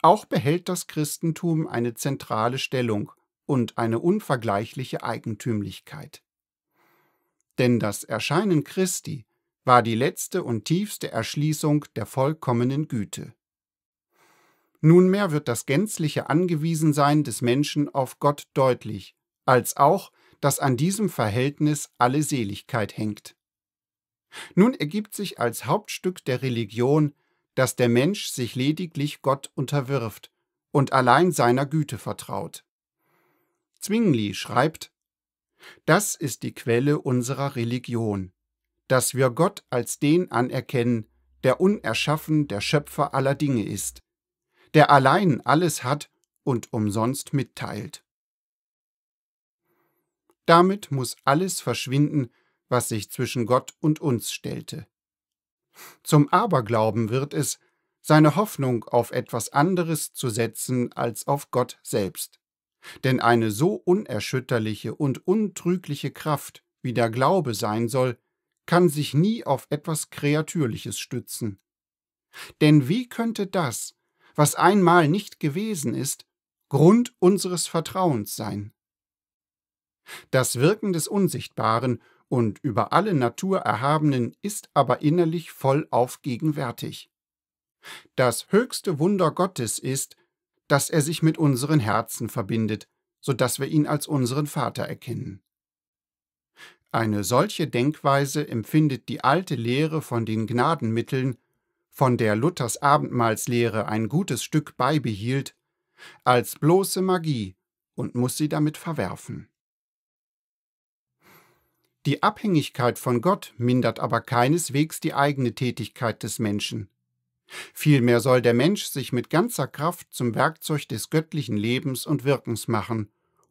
Auch behält das Christentum eine zentrale Stellung und eine unvergleichliche Eigentümlichkeit. Denn das Erscheinen Christi war die letzte und tiefste Erschließung der vollkommenen Güte. Nunmehr wird das gänzliche Angewiesensein des Menschen auf Gott deutlich, als auch, dass an diesem Verhältnis alle Seligkeit hängt. Nun ergibt sich als Hauptstück der Religion dass der Mensch sich lediglich Gott unterwirft und allein seiner Güte vertraut. Zwingli schreibt Das ist die Quelle unserer Religion, dass wir Gott als den anerkennen, der unerschaffen der Schöpfer aller Dinge ist, der allein alles hat und umsonst mitteilt. Damit muss alles verschwinden, was sich zwischen Gott und uns stellte. Zum Aberglauben wird es, seine Hoffnung auf etwas anderes zu setzen als auf Gott selbst. Denn eine so unerschütterliche und untrügliche Kraft, wie der Glaube sein soll, kann sich nie auf etwas Kreatürliches stützen. Denn wie könnte das, was einmal nicht gewesen ist, Grund unseres Vertrauens sein? Das Wirken des Unsichtbaren und über alle Natur erhabenen ist aber innerlich vollauf gegenwärtig. Das höchste Wunder Gottes ist, dass er sich mit unseren Herzen verbindet, so dass wir ihn als unseren Vater erkennen. Eine solche Denkweise empfindet die alte Lehre von den Gnadenmitteln, von der Luthers Abendmahlslehre ein gutes Stück beibehielt, als bloße Magie und muss sie damit verwerfen. Die Abhängigkeit von Gott mindert aber keineswegs die eigene Tätigkeit des Menschen. Vielmehr soll der Mensch sich mit ganzer Kraft zum Werkzeug des göttlichen Lebens und Wirkens machen,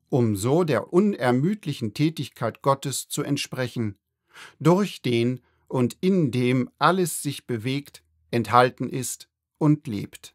um so der unermüdlichen Tätigkeit Gottes zu entsprechen, durch den und in dem alles sich bewegt, enthalten ist und lebt.